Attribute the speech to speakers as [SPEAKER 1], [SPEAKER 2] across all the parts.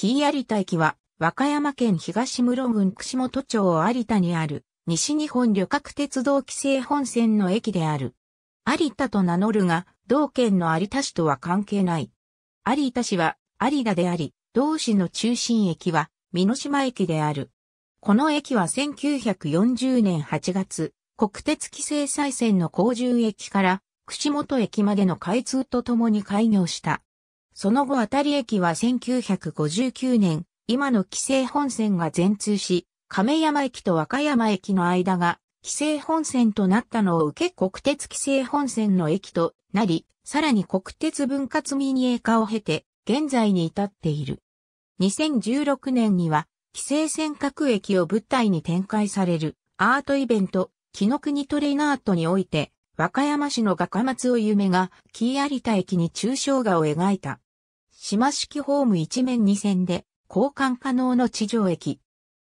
[SPEAKER 1] 紀伊有田駅は、和歌山県東室郡串本町有田にある、西日本旅客鉄道規制本線の駅である。有田と名乗るが、同県の有田市とは関係ない。有田市は、有田であり、同市の中心駅は、美濃島駅である。この駅は1940年8月、国鉄規制再線の工順駅から、串本駅までの開通とともに開業した。その後あたり駅は1959年、今の紀勢本線が全通し、亀山駅と和歌山駅の間が、紀勢本線となったのを受け国鉄紀勢本線の駅となり、さらに国鉄分割民営化を経て、現在に至っている。2016年には、紀勢線各駅を物体に展開されるアートイベント、木の国トレイナートにおいて、和歌山市の画家松尾夢が、木有田駅に抽象画を描いた。島式ホーム一面二線で交換可能の地上駅。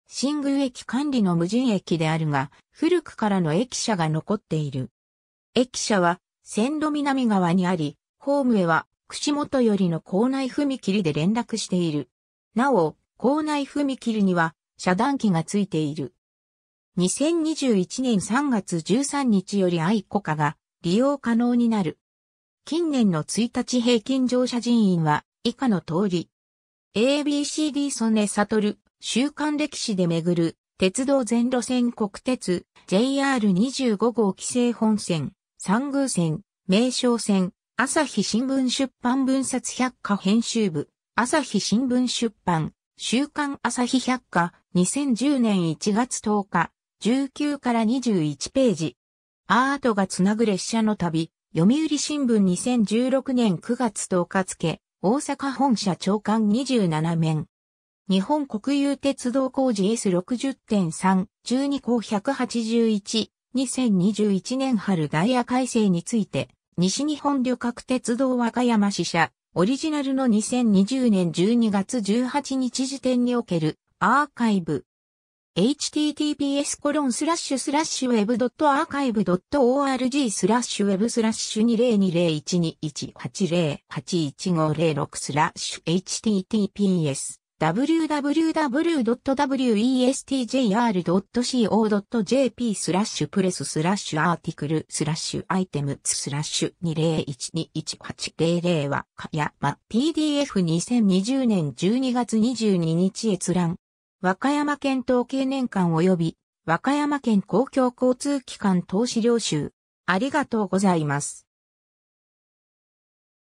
[SPEAKER 1] 新宮駅管理の無人駅であるが、古くからの駅舎が残っている。駅舎は線路南側にあり、ホームへは串本よりの校内踏切で連絡している。なお、校内踏切には遮断機がついている。2021年3月13日より愛子化が利用可能になる。近年の1日平均乗車人員は以下の通り。ABCD 曽根悟、週刊歴史で巡る、鉄道全路線国鉄、JR25 号規制本線、三宮線、名称線、朝日新聞出版分冊百科編集部、朝日新聞出版、週刊朝日百科、2010年1月10日、19から21ページ。アートがつなぐ列車の旅、読売新聞2016年9月10日付、大阪本社長官27面。日本国有鉄道工事 S60.3、12項181、2021年春ダイヤ改正について、西日本旅客鉄道和歌山支社、オリジナルの2020年12月18日時点におけるアーカイブ、https コロンスラッシュスラッシュウェブドットアーカイブドット org スラッシュウェブスラッシュ20201218081506スラッシュ https www.westjr.co.jp スラッシュプレススラッシュアーティクルスラッシュアイテムスラッシュ20121800はかやま PDF2020 年12月22日閲覧和歌山県統計年間及び和歌山県公共交通機関投資領収。ありがとうございます。